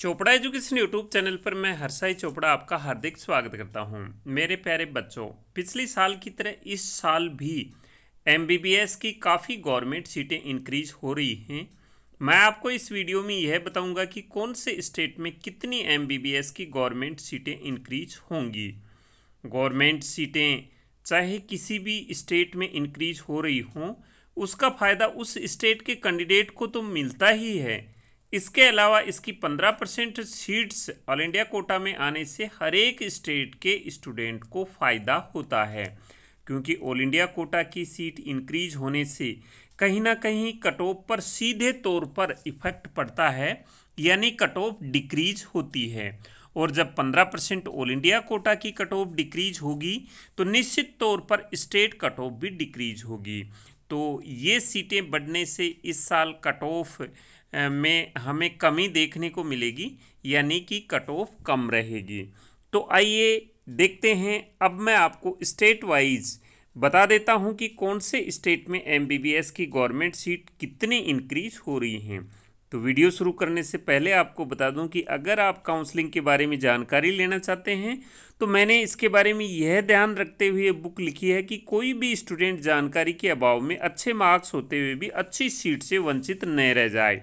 Chopra education YouTube channel पर मैं हर्षाई चोपड़ा आपका हार्दिक स्वागत करता हूं मेरे प्यारे बच्चों पिछले साल की तरह इस साल भी एम की काफ़ी गवर्नमेंट सीटें इंक्रीज हो रही हैं मैं आपको इस वीडियो में यह बताऊंगा कि कौन से स्टेट में कितनी एम की गवर्नमेंट सीटें इंक्रीज होंगी गवर्नमेंट सीटें चाहे किसी भी स्टेट में इंक्रीज हो रही हों उसका फ़ायदा उस स्टेट के कैंडिडेट को तो मिलता ही है इसके अलावा इसकी पंद्रह percent seats all India quota में आने से हर एक स्टेट के स्टूडेंट को फ़ायदा होता है क्योंकि ऑल इंडिया कोटा की सीट इंक्रीज होने से कहीं ना कहीं कट ऑफ पर सीधे तौर पर इफ़ेक्ट पड़ता है यानी कट ऑफ डिक्रीज होती है और जब 15 परसेंट ऑल इंडिया कोटा की कट ऑफ डिक्रीज होगी तो निश्चित तौर पर स्टेट कट ऑफ भी डिक्रीज होगी तो ये सीटें बढ़ने से इस साल कट ऑफ में हमें कमी देखने को मिलेगी यानी कि कट ऑफ कम रहेगी तो आइए देखते हैं अब मैं आपको स्टेट वाइज बता देता हूं कि कौन से स्टेट में एमबीबीएस की गवर्नमेंट सीट कितनी इंक्रीज हो रही हैं तो वीडियो शुरू करने से पहले आपको बता दूं कि अगर आप काउंसलिंग के बारे में जानकारी लेना चाहते हैं तो मैंने इसके बारे में यह ध्यान रखते हुए बुक लिखी है कि कोई भी स्टूडेंट जानकारी के अभाव में अच्छे मार्क्स होते हुए भी अच्छी सीट से वंचित न रह जाए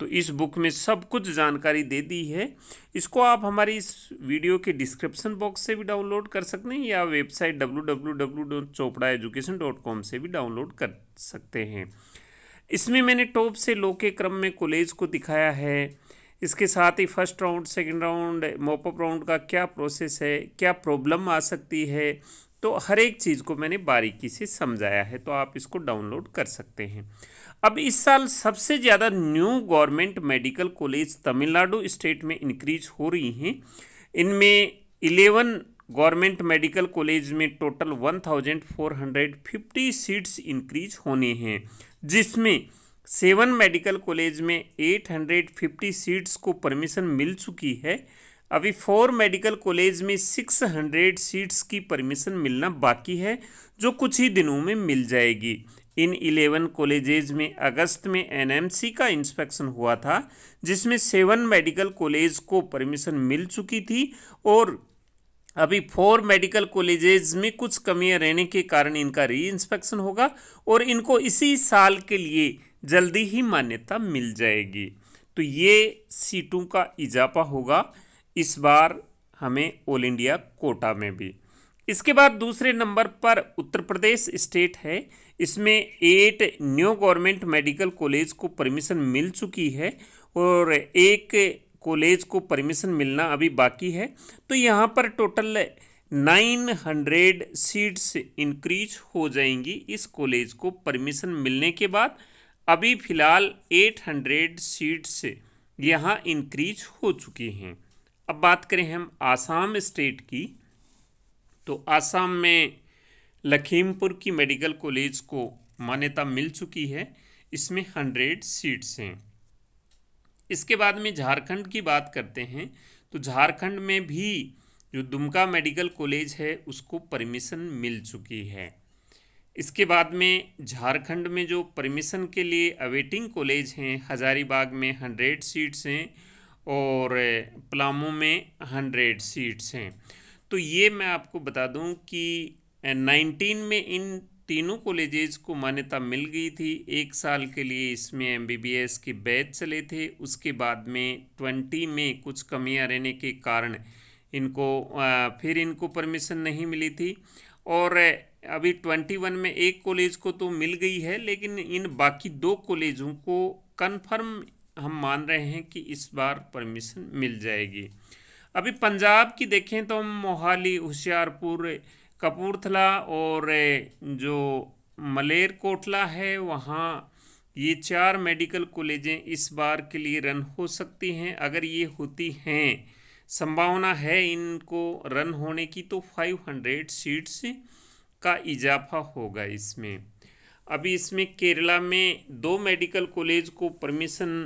तो इस बुक में सब कुछ जानकारी दे दी है इसको आप हमारी इस वीडियो के डिस्क्रिप्शन बॉक्स से भी डाउनलोड कर सकते हैं या वेबसाइट डब्ल्यू से भी डाउनलोड कर सकते हैं इसमें मैंने टॉप से लो के क्रम में कॉलेज को दिखाया है इसके साथ ही first round second round mop up round का क्या प्रोसेस है क्या प्रॉब्लम आ सकती है तो हर एक चीज़ को मैंने बारीकी से समझाया है तो आप इसको डाउनलोड कर सकते हैं अब इस साल सबसे ज़्यादा new government medical college Tamil Nadu state में इंक्रीज हो रही हैं इनमें इलेवन गवर्नमेंट मेडिकल कॉलेज में टोटल 1450 सीट्स इंक्रीज होने हैं जिसमें सेवन मेडिकल कॉलेज में 850 सीट्स को परमिशन मिल चुकी है अभी फोर मेडिकल कॉलेज में 600 सीट्स की परमिशन मिलना बाकी है जो कुछ ही दिनों में मिल जाएगी इन इलेवन कॉलेजेज में अगस्त में एनएमसी का इंस्पेक्शन हुआ था जिसमें सेवन मेडिकल कॉलेज को परमिशन मिल चुकी थी और अभी फोर मेडिकल कॉलेजेस में कुछ कमियां रहने के कारण इनका री इंस्पेक्शन होगा और इनको इसी साल के लिए जल्दी ही मान्यता मिल जाएगी तो ये सीटों का इजाफा होगा इस बार हमें ऑल इंडिया कोटा में भी इसके बाद दूसरे नंबर पर उत्तर प्रदेश स्टेट है इसमें eight new government medical college को परमिशन मिल चुकी है और एक कॉलेज को परमिशन मिलना अभी बाकी है तो यहाँ पर total nine hundred seats increase हो जाएंगी इस कॉलेज को परमिशन मिलने के बाद अभी फ़िलहाल एट हंड्रेड सीट्स यहाँ इंक्रीज हो चुकी हैं अब बात करें हम आसाम स्टेट की तो आसाम में लखीमपुर की मेडिकल कॉलेज को मान्यता मिल चुकी है इसमें हंड्रेड सीट्स हैं इसके बाद में झारखंड की बात करते हैं तो झारखंड में भी जो दुमका मेडिकल कॉलेज है उसको परमिशन मिल चुकी है इसके बाद में झारखंड में जो परमिशन के लिए अवेटिंग कॉलेज हैं हजारीबाग में हंड्रेड सीट्स हैं और पलामू में हंड्रेड सीट्स हैं तो ये मैं आपको बता दूं कि नाइनटीन में इन तीनों कॉलेजेज को मान्यता मिल गई थी एक साल के लिए इसमें एमबीबीएस के बैच चले थे उसके बाद में ट्वेंटी में कुछ कमियां रहने के कारण इनको फिर इनको परमिशन नहीं मिली थी और अभी ट्वेंटी वन में एक कॉलेज को तो मिल गई है लेकिन इन बाकी दो कॉलेजों को कन्फर्म हम मान रहे हैं कि इस बार परमिशन मिल जाएगी अभी पंजाब की देखें तो हम मोहाली होशियारपुर कपूरथला और जो मलेर कोटला है वहाँ ये चार मेडिकल कॉलेजें इस बार के लिए रन हो सकती हैं अगर ये होती हैं संभावना है इनको रन होने की तो 500 सीट्स का इजाफा होगा इसमें अभी इसमें केरला में दो मेडिकल कॉलेज को परमिशन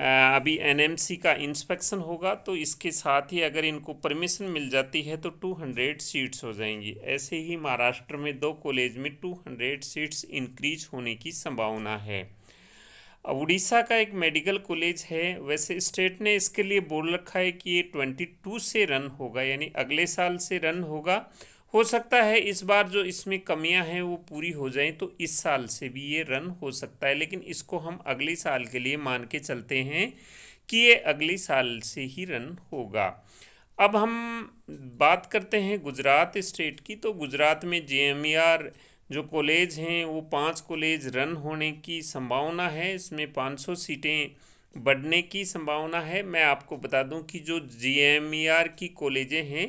अभी एनएमसी का इंस्पेक्शन होगा तो इसके साथ ही अगर इनको परमिशन मिल जाती है तो 200 सीट्स हो जाएंगी ऐसे ही महाराष्ट्र में दो कॉलेज में 200 सीट्स इंक्रीज होने की संभावना है उड़ीसा का एक मेडिकल कॉलेज है वैसे स्टेट ने इसके लिए बोल रखा है कि ये 22 से रन होगा यानी अगले साल से रन होगा हो सकता है इस बार जो इसमें कमियां हैं वो पूरी हो जाएं तो इस साल से भी ये रन हो सकता है लेकिन इसको हम अगले साल के लिए मान के चलते हैं कि ये अगले साल से ही रन होगा अब हम बात करते हैं गुजरात स्टेट की तो गुजरात में जे जो कॉलेज हैं वो पांच कॉलेज रन होने की संभावना है इसमें 500 सीटें बढ़ने की संभावना है मैं आपको बता दूं कि जो जे की कॉलेजें हैं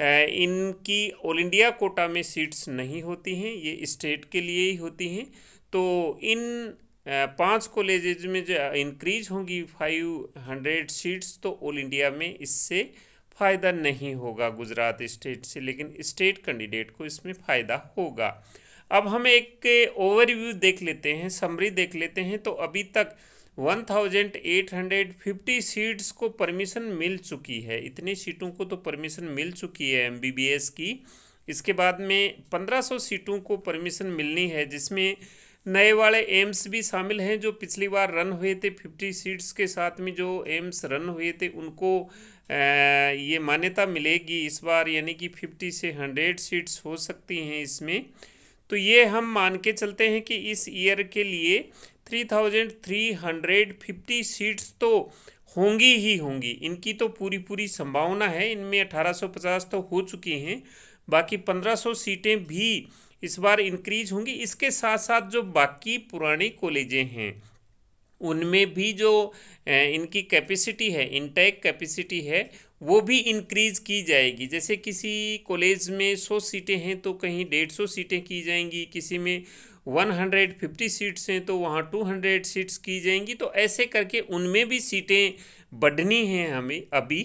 इनकी ऑल इंडिया कोटा में सीट्स नहीं होती हैं ये स्टेट के लिए ही होती हैं तो इन पांच कॉलेजेज में जो इंक्रीज होंगी फाइव हंड्रेड सीट्स तो ऑल इंडिया में इससे फ़ायदा नहीं होगा गुजरात स्टेट से लेकिन स्टेट कैंडिडेट को इसमें फ़ायदा होगा अब हम एक ओवरव्यू देख लेते हैं समरी देख लेते हैं तो अभी तक 1850 सीट्स को परमिशन मिल चुकी है इतनी सीटों को तो परमिशन मिल चुकी है एमबीबीएस की इसके बाद में 1500 सीटों को परमिशन मिलनी है जिसमें नए वाले एम्स भी शामिल हैं जो पिछली बार रन हुए थे 50 सीट्स के साथ में जो एम्स रन हुए थे उनको ये मान्यता मिलेगी इस बार यानी कि 50 से 100 सीट्स हो सकती हैं इसमें तो ये हम मान के चलते हैं कि इस ईयर के लिए three thousand three hundred fifty seats तो होंगी ही होंगी इनकी तो पूरी पूरी संभावना है इनमें अठारह सौ पचास तो हो चुकी हैं बाकी पंद्रह सौ सीटें भी इस बार इंक्रीज होंगी इसके साथ साथ जो बाकी पुराने कॉलेजें हैं उनमें भी जो इनकी कैपेसिटी है इनटेक कैपेसिटी है वो भी इंक्रीज की जाएगी जैसे किसी कॉलेज में सौ सीटें हैं तो कहीं डेढ़ सौ सीटें की जाएंगी किसी में 150 सीट्स हैं तो वहाँ 200 सीट्स की जाएंगी तो ऐसे करके उनमें भी सीटें बढ़नी हैं हमें अभी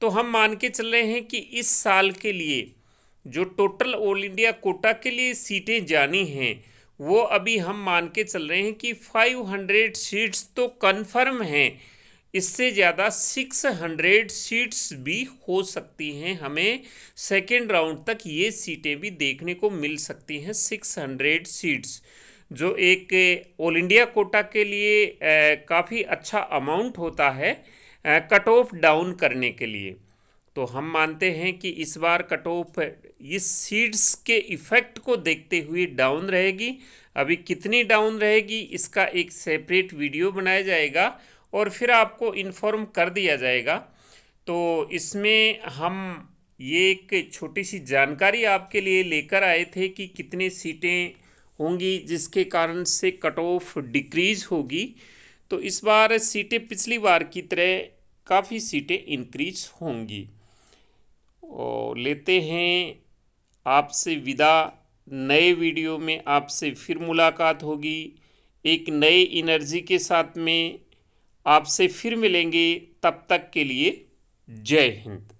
तो हम मान के चल रहे हैं कि इस साल के लिए जो टोटल ऑल इंडिया कोटा के लिए सीटें जानी हैं वो अभी हम मान के चल रहे हैं कि 500 सीट्स तो कन्फर्म हैं इससे ज़्यादा 600 सीट्स भी हो सकती हैं हमें सेकेंड राउंड तक ये सीटें भी देखने को मिल सकती हैं 600 सीट्स जो एक ऑल इंडिया कोटा के लिए काफ़ी अच्छा अमाउंट होता है कट ऑफ डाउन करने के लिए तो हम मानते हैं कि इस बार कट ऑफ इस सीड्स के इफ़ेक्ट को देखते हुए डाउन रहेगी अभी कितनी डाउन रहेगी इसका एक सेपरेट वीडियो बनाया जाएगा और फिर आपको इन्फॉर्म कर दिया जाएगा तो इसमें हम ये एक छोटी सी जानकारी आपके लिए लेकर आए थे कि कितने सीटें होंगी जिसके कारण से कट ऑफ डिक्रीज होगी तो इस बार सीटें पिछली बार की तरह काफ़ी सीटें इंक्रीज होंगी और लेते हैं आपसे विदा नए वीडियो में आपसे फिर मुलाकात होगी एक नए एनर्जी के साथ में आपसे फिर मिलेंगे तब तक के लिए जय हिंद